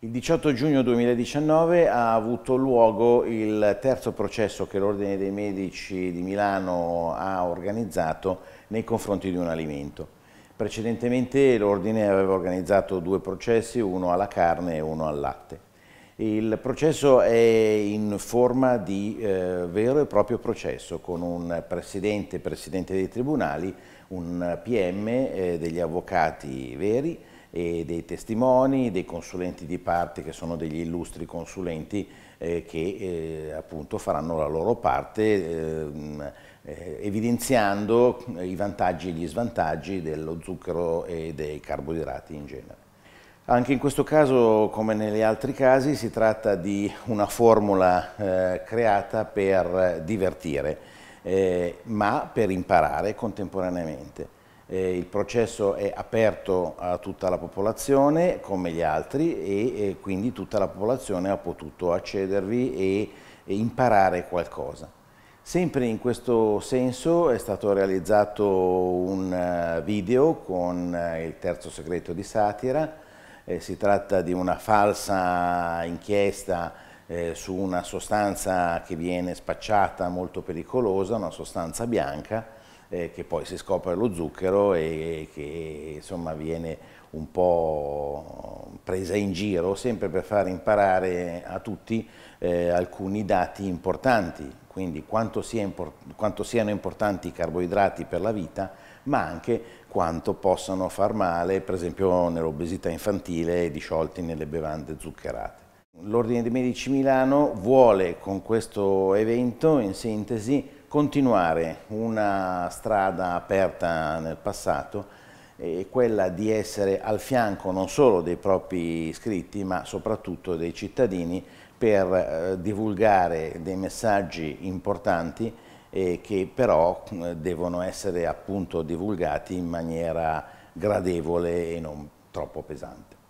Il 18 giugno 2019 ha avuto luogo il terzo processo che l'Ordine dei Medici di Milano ha organizzato nei confronti di un alimento. Precedentemente l'Ordine aveva organizzato due processi, uno alla carne e uno al latte. Il processo è in forma di eh, vero e proprio processo con un presidente, presidente dei tribunali, un PM eh, degli avvocati veri, e dei testimoni, dei consulenti di parte che sono degli illustri consulenti eh, che eh, appunto faranno la loro parte ehm, eh, evidenziando i vantaggi e gli svantaggi dello zucchero e dei carboidrati in genere. Anche in questo caso, come negli altri casi, si tratta di una formula eh, creata per divertire, eh, ma per imparare contemporaneamente. Eh, il processo è aperto a tutta la popolazione come gli altri e, e quindi tutta la popolazione ha potuto accedervi e, e, imparare qualcosa. Sempre in questo senso è stato realizzato un eh, video con eh, il terzo segreto di satira, eh, si tratta di una falsa inchiesta eh, su una sostanza che viene spacciata molto pericolosa, una sostanza bianca, eh, che poi si scopre lo zucchero e che insomma viene un po' presa in giro, sempre per far imparare a tutti eh, alcuni dati importanti, quindi quanto, sia import quanto siano importanti i carboidrati per la vita, ma anche quanto possano far male, per esempio nell'obesità infantile disciolti nelle bevande zuccherate. L'Ordine dei Medici Milano vuole con questo evento, in sintesi, continuare una strada aperta nel passato è quella di essere al fianco non solo dei propri iscritti ma soprattutto dei cittadini per eh, divulgare dei messaggi importanti eh, che però eh, devono essere appunto divulgati in maniera gradevole e non troppo pesante.